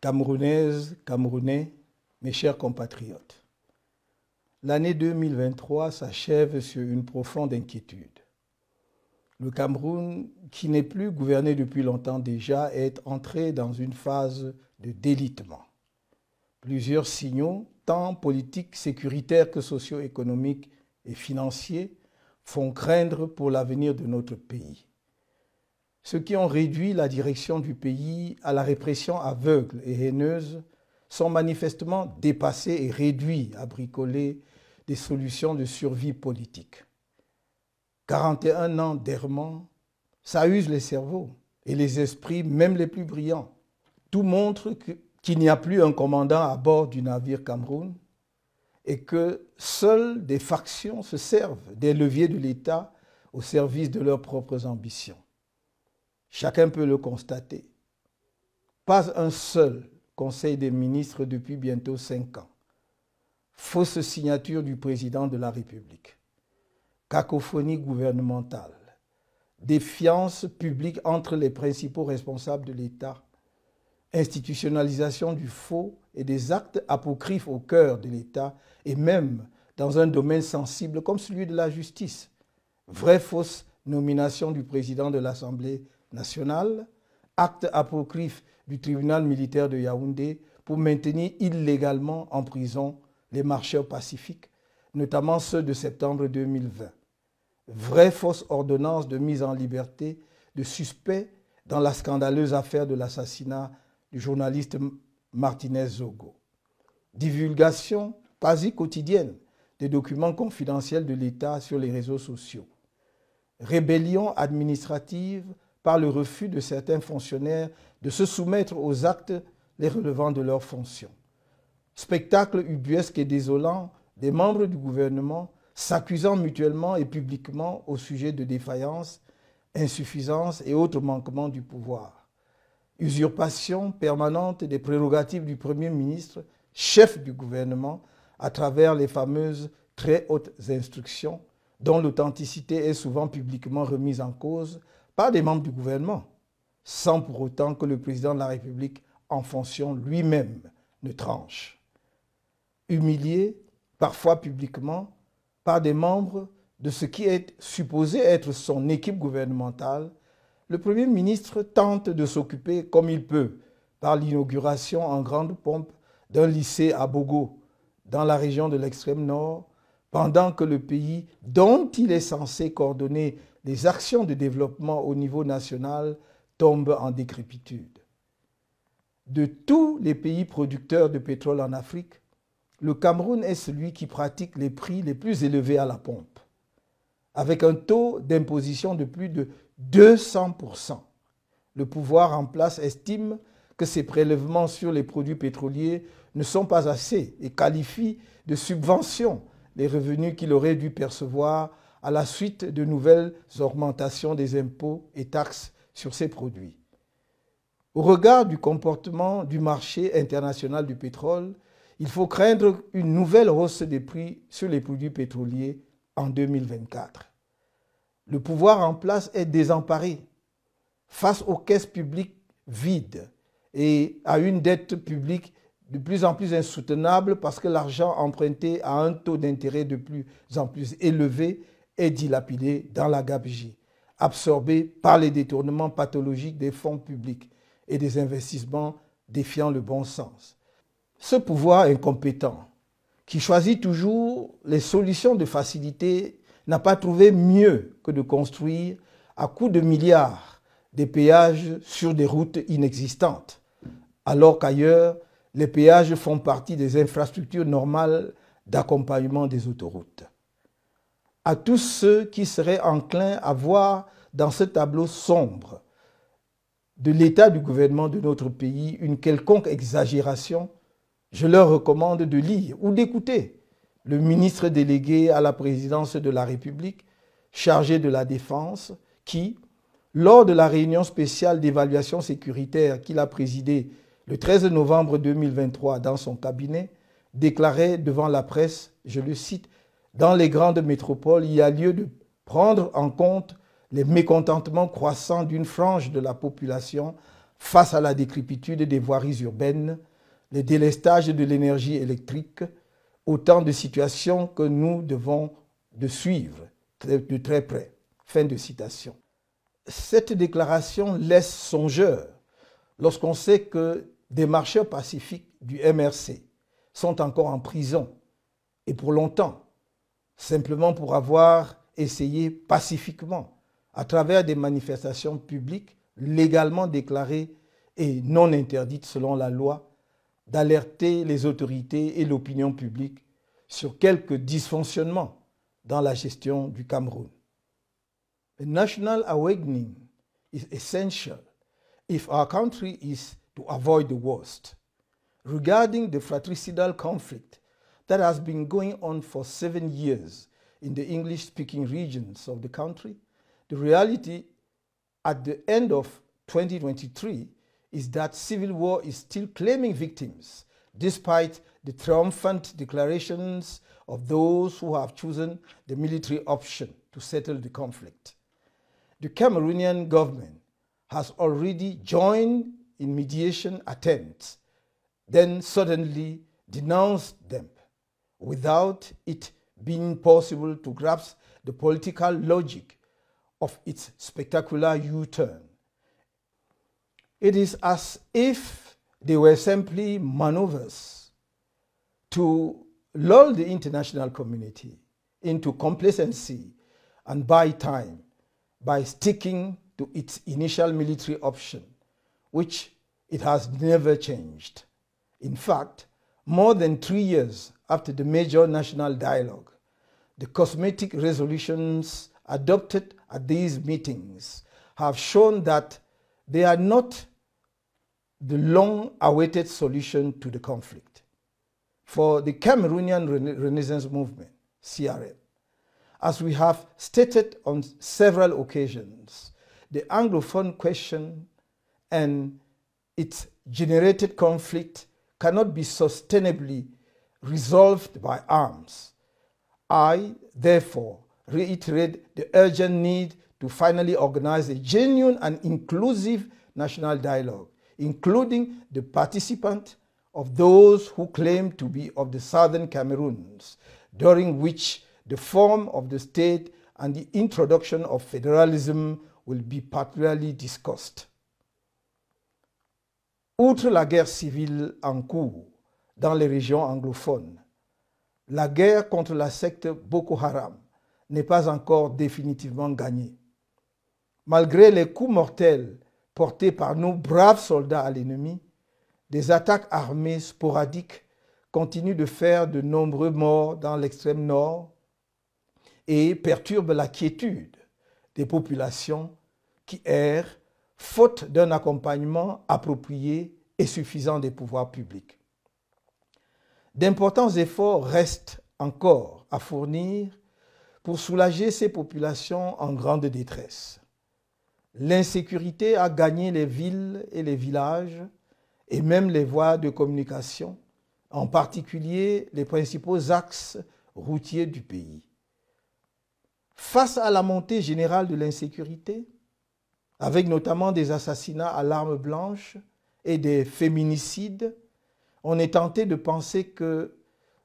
Camerounaises, Camerounais, mes chers compatriotes, l'année 2023 s'achève sur une profonde inquiétude. Le Cameroun, qui n'est plus gouverné depuis longtemps déjà, est entré dans une phase de délitement. Plusieurs signaux, tant politiques, sécuritaires que socio-économiques et financiers, font craindre pour l'avenir de notre pays. Ceux qui ont réduit la direction du pays à la répression aveugle et haineuse sont manifestement dépassés et réduits à bricoler des solutions de survie politique. 41 ans d'errement, ça use les cerveaux et les esprits, même les plus brillants. Tout montre qu'il n'y a plus un commandant à bord du navire Cameroun et que seules des factions se servent des leviers de l'État au service de leurs propres ambitions. Chacun peut le constater. Pas un seul Conseil des ministres depuis bientôt cinq ans. Fausse signature du président de la République. Cacophonie gouvernementale. Défiance publique entre les principaux responsables de l'État. Institutionnalisation du faux et des actes apocryphes au cœur de l'État et même dans un domaine sensible comme celui de la justice. Vraie fausse nomination du président de l'Assemblée National, acte apocryphe du tribunal militaire de Yaoundé pour maintenir illégalement en prison les marcheurs pacifiques, notamment ceux de septembre 2020. Vraie fausse ordonnance de mise en liberté de suspects dans la scandaleuse affaire de l'assassinat du journaliste Martinez Zogo. Divulgation quasi quotidienne des documents confidentiels de l'État sur les réseaux sociaux. Rébellion administrative par le refus de certains fonctionnaires de se soumettre aux actes les relevant de leurs fonctions. Spectacle ubuesque et désolant des membres du gouvernement s'accusant mutuellement et publiquement au sujet de défaillances, insuffisances et autres manquements du pouvoir. Usurpation permanente des prérogatives du Premier ministre, chef du gouvernement, à travers les fameuses très hautes instructions, dont l'authenticité est souvent publiquement remise en cause des membres du gouvernement, sans pour autant que le président de la République en fonction lui-même ne tranche. Humilié, parfois publiquement, par des membres de ce qui est supposé être son équipe gouvernementale, le Premier ministre tente de s'occuper comme il peut par l'inauguration en grande pompe d'un lycée à Bogo, dans la région de l'extrême nord, pendant que le pays dont il est censé coordonner les actions de développement au niveau national tombent en décrépitude. De tous les pays producteurs de pétrole en Afrique, le Cameroun est celui qui pratique les prix les plus élevés à la pompe, avec un taux d'imposition de plus de 200%. Le pouvoir en place estime que ces prélèvements sur les produits pétroliers ne sont pas assez et qualifie de subvention les revenus qu'il aurait dû percevoir à la suite de nouvelles augmentations des impôts et taxes sur ces produits. Au regard du comportement du marché international du pétrole, il faut craindre une nouvelle hausse des prix sur les produits pétroliers en 2024. Le pouvoir en place est désemparé face aux caisses publiques vides et à une dette publique de plus en plus insoutenable parce que l'argent emprunté à un taux d'intérêt de plus en plus élevé est dilapidé dans la gabegie, absorbé par les détournements pathologiques des fonds publics et des investissements défiant le bon sens. Ce pouvoir incompétent, qui choisit toujours les solutions de facilité, n'a pas trouvé mieux que de construire à coups de milliards des péages sur des routes inexistantes, alors qu'ailleurs, les péages font partie des infrastructures normales d'accompagnement des autoroutes à tous ceux qui seraient enclins à voir dans ce tableau sombre de l'état du gouvernement de notre pays une quelconque exagération, je leur recommande de lire ou d'écouter le ministre délégué à la présidence de la République, chargé de la défense, qui, lors de la réunion spéciale d'évaluation sécuritaire qu'il a présidée le 13 novembre 2023 dans son cabinet, déclarait devant la presse, je le cite, dans les grandes métropoles, il y a lieu de prendre en compte les mécontentements croissants d'une frange de la population face à la décrépitude des voiries urbaines, le délestage de l'énergie électrique, autant de situations que nous devons de suivre de très près. Fin de citation. Cette déclaration laisse songeur lorsqu'on sait que des marcheurs pacifiques du MRC sont encore en prison et pour longtemps simplement pour avoir essayé pacifiquement, à travers des manifestations publiques légalement déclarées et non interdites selon la loi, d'alerter les autorités et l'opinion publique sur quelques dysfonctionnements dans la gestion du Cameroun. A national awakening is essential if our country is to avoid the worst. Regarding the fratricidal conflict that has been going on for seven years in the English speaking regions of the country, the reality at the end of 2023 is that civil war is still claiming victims despite the triumphant declarations of those who have chosen the military option to settle the conflict. The Cameroonian government has already joined in mediation attempts, then suddenly denounced them without it being possible to grasp the political logic of its spectacular U-turn. It is as if they were simply maneuvers to lull the international community into complacency and buy time by sticking to its initial military option, which it has never changed. In fact, more than three years after the major national dialogue. The cosmetic resolutions adopted at these meetings have shown that they are not the long-awaited solution to the conflict. For the Cameroonian Renaissance Movement, CRM, as we have stated on several occasions, the Anglophone question and its generated conflict cannot be sustainably resolved by arms. I, therefore, reiterate the urgent need to finally organize a genuine and inclusive national dialogue, including the participant of those who claim to be of the southern Cameroons, during which the form of the state and the introduction of federalism will be particularly discussed. Outre la guerre civile en cours, dans les régions anglophones. La guerre contre la secte Boko Haram n'est pas encore définitivement gagnée. Malgré les coups mortels portés par nos braves soldats à l'ennemi, des attaques armées sporadiques continuent de faire de nombreux morts dans l'extrême nord et perturbent la quiétude des populations qui errent faute d'un accompagnement approprié et suffisant des pouvoirs publics. D'importants efforts restent encore à fournir pour soulager ces populations en grande détresse. L'insécurité a gagné les villes et les villages et même les voies de communication, en particulier les principaux axes routiers du pays. Face à la montée générale de l'insécurité, avec notamment des assassinats à l'arme blanche et des féminicides, on est tenté de penser que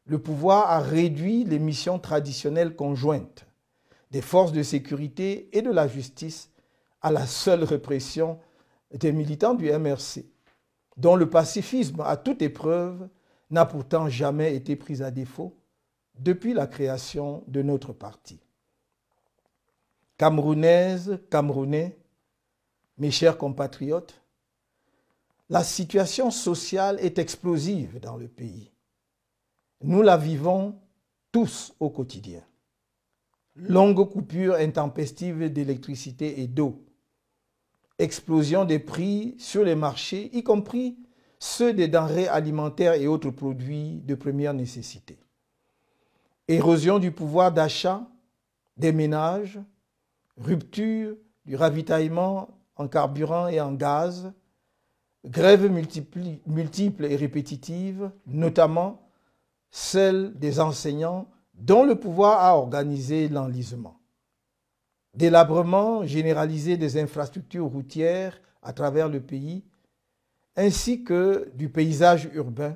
le pouvoir a réduit les missions traditionnelles conjointes des forces de sécurité et de la justice à la seule répression des militants du MRC, dont le pacifisme à toute épreuve n'a pourtant jamais été pris à défaut depuis la création de notre parti. Camerounaise, Camerounais, mes chers compatriotes, la situation sociale est explosive dans le pays. Nous la vivons tous au quotidien. Longues coupures intempestives d'électricité et d'eau. Explosion des prix sur les marchés, y compris ceux des denrées alimentaires et autres produits de première nécessité. Érosion du pouvoir d'achat des ménages, rupture du ravitaillement en carburant et en gaz, Grèves multiples et répétitives, notamment celles des enseignants dont le pouvoir a organisé l'enlisement. Délabrement généralisé des infrastructures routières à travers le pays, ainsi que du paysage urbain,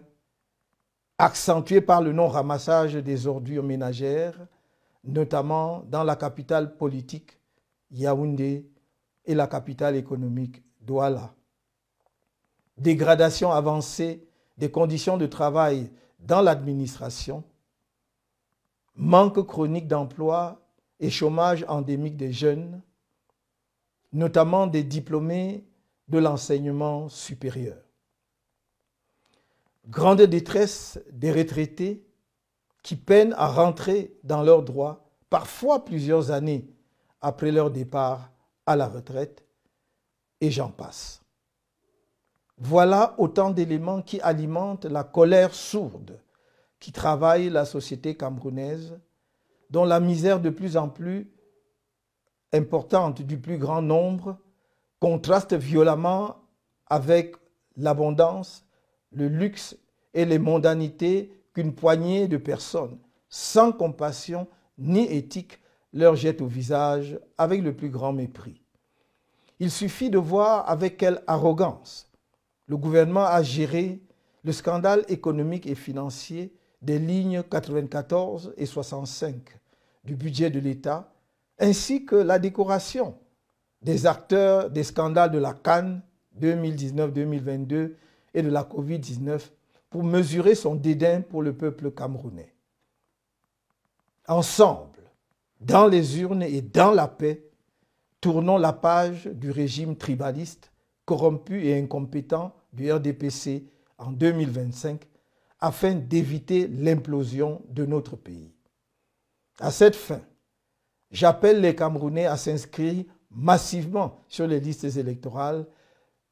accentué par le non-ramassage des ordures ménagères, notamment dans la capitale politique Yaoundé et la capitale économique Douala dégradation avancée des conditions de travail dans l'administration, manque chronique d'emploi et chômage endémique des jeunes, notamment des diplômés de l'enseignement supérieur. Grande détresse des retraités qui peinent à rentrer dans leurs droits, parfois plusieurs années après leur départ à la retraite, et j'en passe. Voilà autant d'éléments qui alimentent la colère sourde qui travaille la société camerounaise, dont la misère de plus en plus importante du plus grand nombre contraste violemment avec l'abondance, le luxe et les mondanités qu'une poignée de personnes, sans compassion ni éthique, leur jette au visage avec le plus grand mépris. Il suffit de voir avec quelle arrogance le gouvernement a géré le scandale économique et financier des lignes 94 et 65 du budget de l'État, ainsi que la décoration des acteurs des scandales de la Cannes 2019-2022 et de la Covid-19 pour mesurer son dédain pour le peuple camerounais. Ensemble, dans les urnes et dans la paix, tournons la page du régime tribaliste, corrompu et incompétent du RDPC en 2025 afin d'éviter l'implosion de notre pays. À cette fin, j'appelle les Camerounais à s'inscrire massivement sur les listes électorales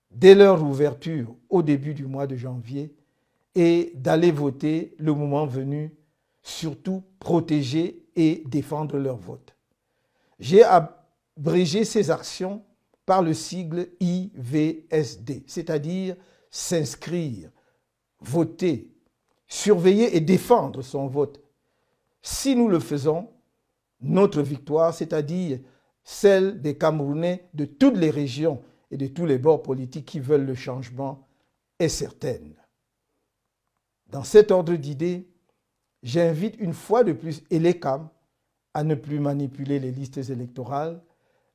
dès leur ouverture au début du mois de janvier et d'aller voter le moment venu, surtout protéger et défendre leur vote. J'ai abrégé ces actions par le sigle IVSD, c'est-à-dire s'inscrire, voter, surveiller et défendre son vote. Si nous le faisons, notre victoire, c'est-à-dire celle des Camerounais de toutes les régions et de tous les bords politiques qui veulent le changement, est certaine. Dans cet ordre d'idées, j'invite une fois de plus Elecam à ne plus manipuler les listes électorales,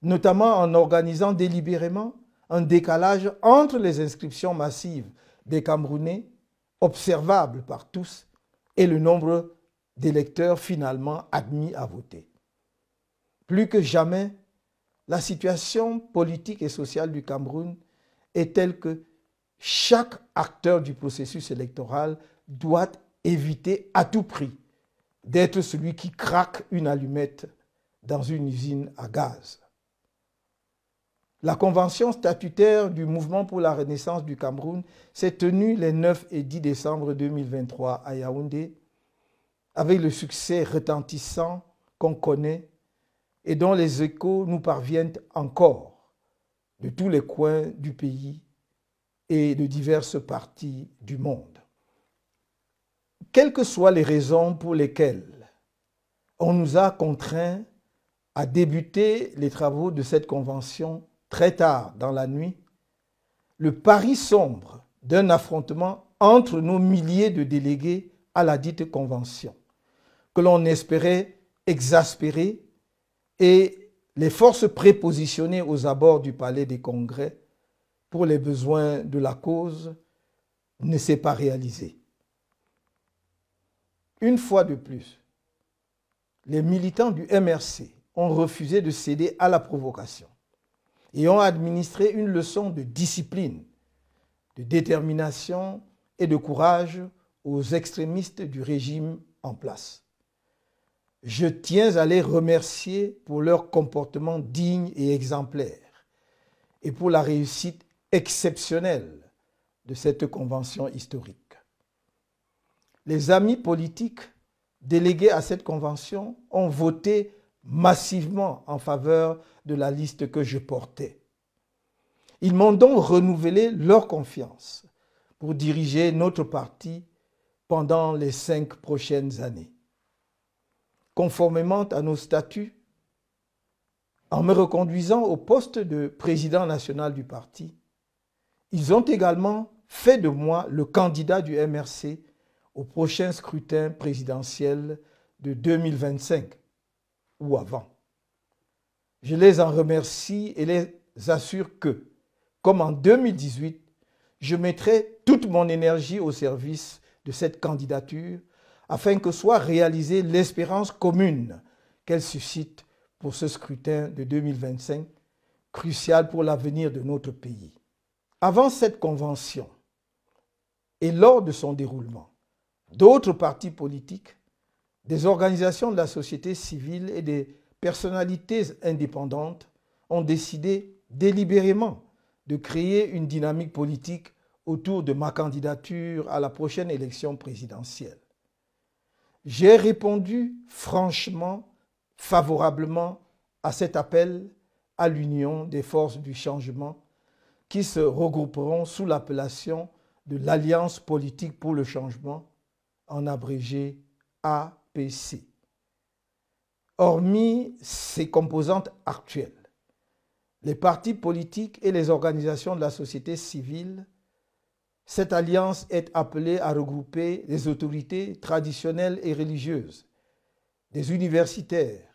notamment en organisant délibérément un décalage entre les inscriptions massives des Camerounais, observables par tous, et le nombre d'électeurs finalement admis à voter. Plus que jamais, la situation politique et sociale du Cameroun est telle que chaque acteur du processus électoral doit éviter à tout prix d'être celui qui craque une allumette dans une usine à gaz. La convention statutaire du Mouvement pour la Renaissance du Cameroun s'est tenue les 9 et 10 décembre 2023 à Yaoundé, avec le succès retentissant qu'on connaît et dont les échos nous parviennent encore de tous les coins du pays et de diverses parties du monde. Quelles que soient les raisons pour lesquelles on nous a contraints à débuter les travaux de cette convention très tard dans la nuit, le pari sombre d'un affrontement entre nos milliers de délégués à la dite convention, que l'on espérait exaspérer, et les forces prépositionnées aux abords du palais des congrès pour les besoins de la cause ne s'est pas réalisé. Une fois de plus, les militants du MRC ont refusé de céder à la provocation et ont administré une leçon de discipline, de détermination et de courage aux extrémistes du régime en place. Je tiens à les remercier pour leur comportement digne et exemplaire et pour la réussite exceptionnelle de cette convention historique. Les amis politiques délégués à cette convention ont voté massivement en faveur de la liste que je portais. Ils m'ont donc renouvelé leur confiance pour diriger notre parti pendant les cinq prochaines années. Conformément à nos statuts, en me reconduisant au poste de président national du parti, ils ont également fait de moi le candidat du MRC au prochain scrutin présidentiel de 2025 ou avant. Je les en remercie et les assure que, comme en 2018, je mettrai toute mon énergie au service de cette candidature afin que soit réalisée l'espérance commune qu'elle suscite pour ce scrutin de 2025, crucial pour l'avenir de notre pays. Avant cette convention et lors de son déroulement, d'autres partis politiques des organisations de la société civile et des personnalités indépendantes ont décidé délibérément de créer une dynamique politique autour de ma candidature à la prochaine élection présidentielle. J'ai répondu franchement, favorablement à cet appel à l'union des forces du changement qui se regrouperont sous l'appellation de l'Alliance politique pour le changement, en abrégé A PC, hormis ses composantes actuelles, les partis politiques et les organisations de la société civile, cette alliance est appelée à regrouper les autorités traditionnelles et religieuses, des universitaires,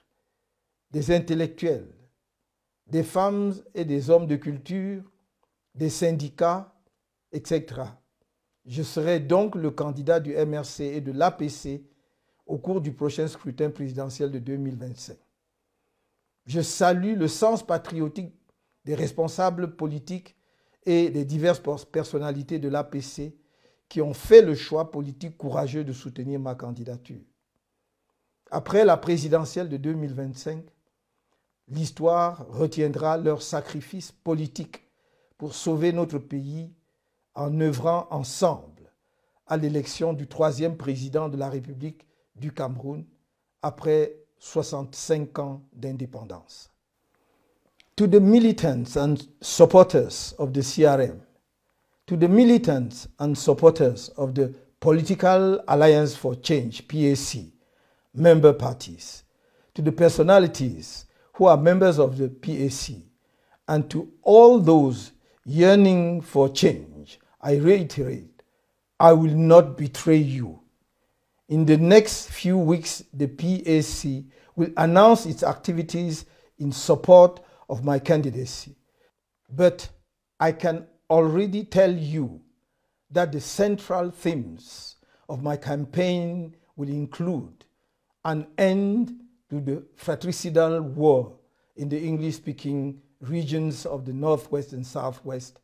des intellectuels, des femmes et des hommes de culture, des syndicats, etc. Je serai donc le candidat du MRC et de l'APC au cours du prochain scrutin présidentiel de 2025. Je salue le sens patriotique des responsables politiques et des diverses personnalités de l'APC qui ont fait le choix politique courageux de soutenir ma candidature. Après la présidentielle de 2025, l'histoire retiendra leur sacrifice politique pour sauver notre pays en œuvrant ensemble à l'élection du troisième président de la République du Cameroun après 65 ans d'indépendance. To the militants and supporters of the CRM, to the militants and supporters of the Political Alliance for Change, PAC, member parties, to the personalities who are members of the PAC, and to all those yearning for change, I reiterate, I will not betray you. In the next few weeks, the PAC will announce its activities in support of my candidacy. But I can already tell you that the central themes of my campaign will include an end to the fratricidal war in the English-speaking regions of the Northwest and Southwest,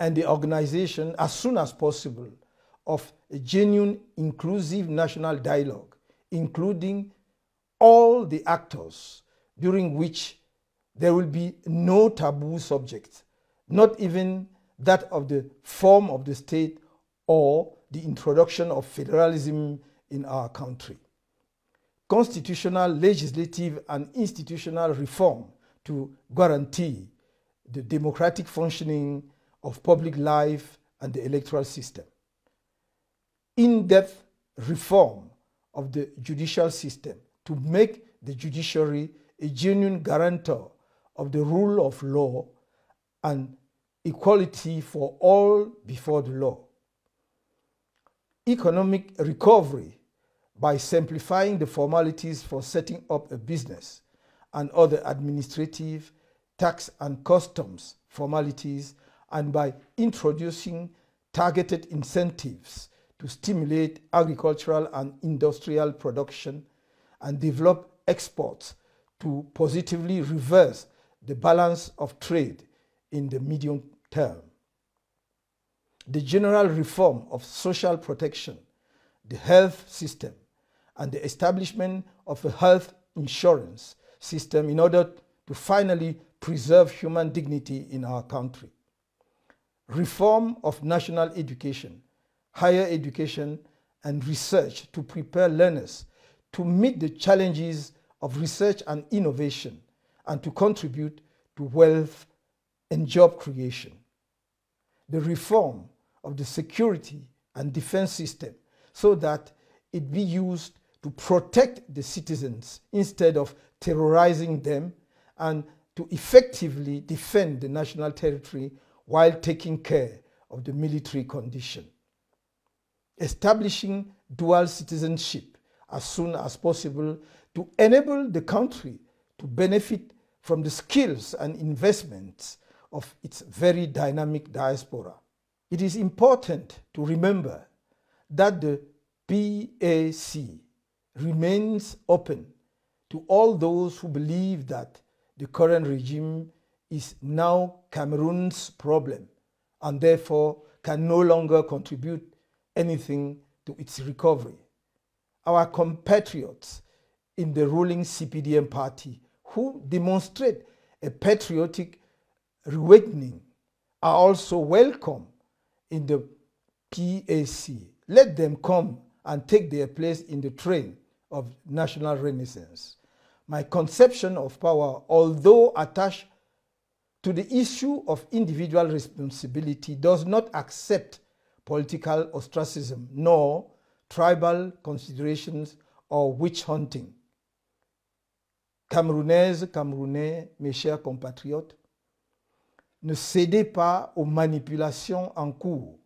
and the organization, as soon as possible, of a genuine inclusive national dialogue, including all the actors, during which there will be no taboo subject, not even that of the form of the state or the introduction of federalism in our country. Constitutional, legislative, and institutional reform to guarantee the democratic functioning of public life and the electoral system in-depth reform of the judicial system to make the judiciary a genuine guarantor of the rule of law and equality for all before the law. Economic recovery by simplifying the formalities for setting up a business and other administrative, tax and customs formalities and by introducing targeted incentives to stimulate agricultural and industrial production and develop exports to positively reverse the balance of trade in the medium term. The general reform of social protection, the health system, and the establishment of a health insurance system in order to finally preserve human dignity in our country. Reform of national education higher education, and research to prepare learners to meet the challenges of research and innovation and to contribute to wealth and job creation. The reform of the security and defense system so that it be used to protect the citizens instead of terrorizing them and to effectively defend the national territory while taking care of the military condition establishing dual citizenship as soon as possible to enable the country to benefit from the skills and investments of its very dynamic diaspora. It is important to remember that the PAC remains open to all those who believe that the current regime is now Cameroon's problem and therefore can no longer contribute anything to its recovery. Our compatriots in the ruling CPDM party who demonstrate a patriotic reawakening are also welcome in the PAC. Let them come and take their place in the train of national renaissance. My conception of power, although attached to the issue of individual responsibility, does not accept political ostracism nor tribal considerations or witch hunting. Camerounaises, Camerounais, mes chers compatriotes, ne cédez pas aux manipulations en cours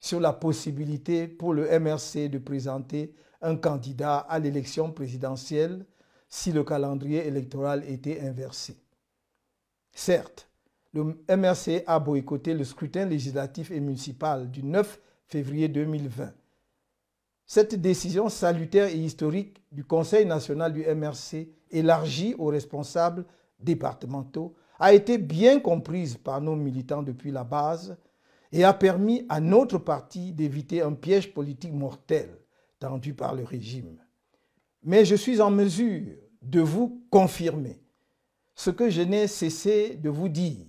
sur la possibilité pour le MRC de présenter un candidat à l'élection présidentielle si le calendrier électoral était inversé. Certes, le MRC a boycotté le scrutin législatif et municipal du 9 février 2020. Cette décision salutaire et historique du Conseil national du MRC, élargie aux responsables départementaux, a été bien comprise par nos militants depuis la base et a permis à notre parti d'éviter un piège politique mortel tendu par le régime. Mais je suis en mesure de vous confirmer ce que je n'ai cessé de vous dire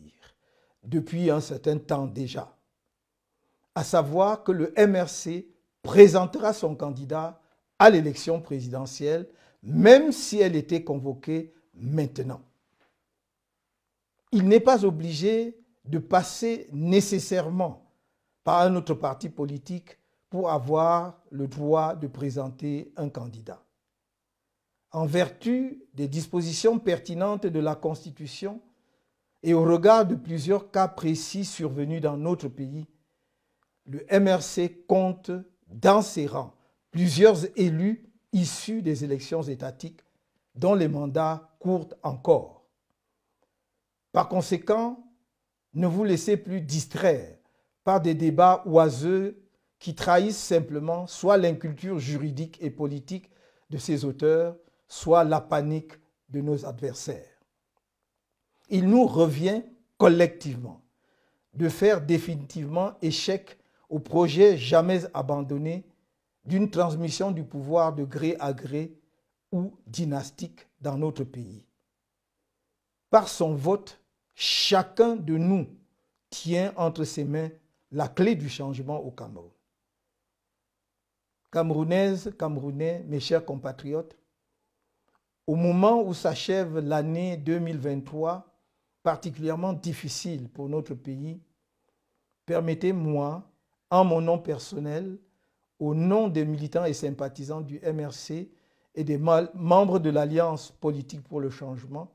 depuis un certain temps déjà, à savoir que le MRC présentera son candidat à l'élection présidentielle, même si elle était convoquée maintenant. Il n'est pas obligé de passer nécessairement par un autre parti politique pour avoir le droit de présenter un candidat. En vertu des dispositions pertinentes de la Constitution, et au regard de plusieurs cas précis survenus dans notre pays, le MRC compte dans ses rangs plusieurs élus issus des élections étatiques dont les mandats courtent encore. Par conséquent, ne vous laissez plus distraire par des débats oiseux qui trahissent simplement soit l'inculture juridique et politique de ses auteurs, soit la panique de nos adversaires il nous revient collectivement de faire définitivement échec au projet jamais abandonné d'une transmission du pouvoir de gré à gré ou dynastique dans notre pays. Par son vote, chacun de nous tient entre ses mains la clé du changement au Cameroun. Camerounaise, Camerounais, mes chers compatriotes, au moment où s'achève l'année 2023, particulièrement difficile pour notre pays, permettez-moi, en mon nom personnel, au nom des militants et sympathisants du MRC et des membres de l'Alliance politique pour le changement,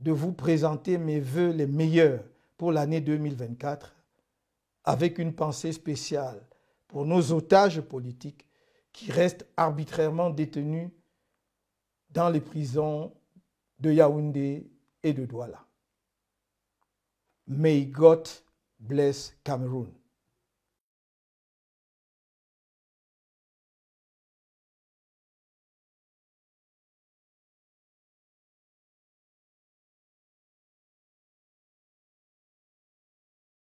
de vous présenter mes voeux les meilleurs pour l'année 2024, avec une pensée spéciale pour nos otages politiques qui restent arbitrairement détenus dans les prisons de Yaoundé et de Douala. May God bless Cameroon.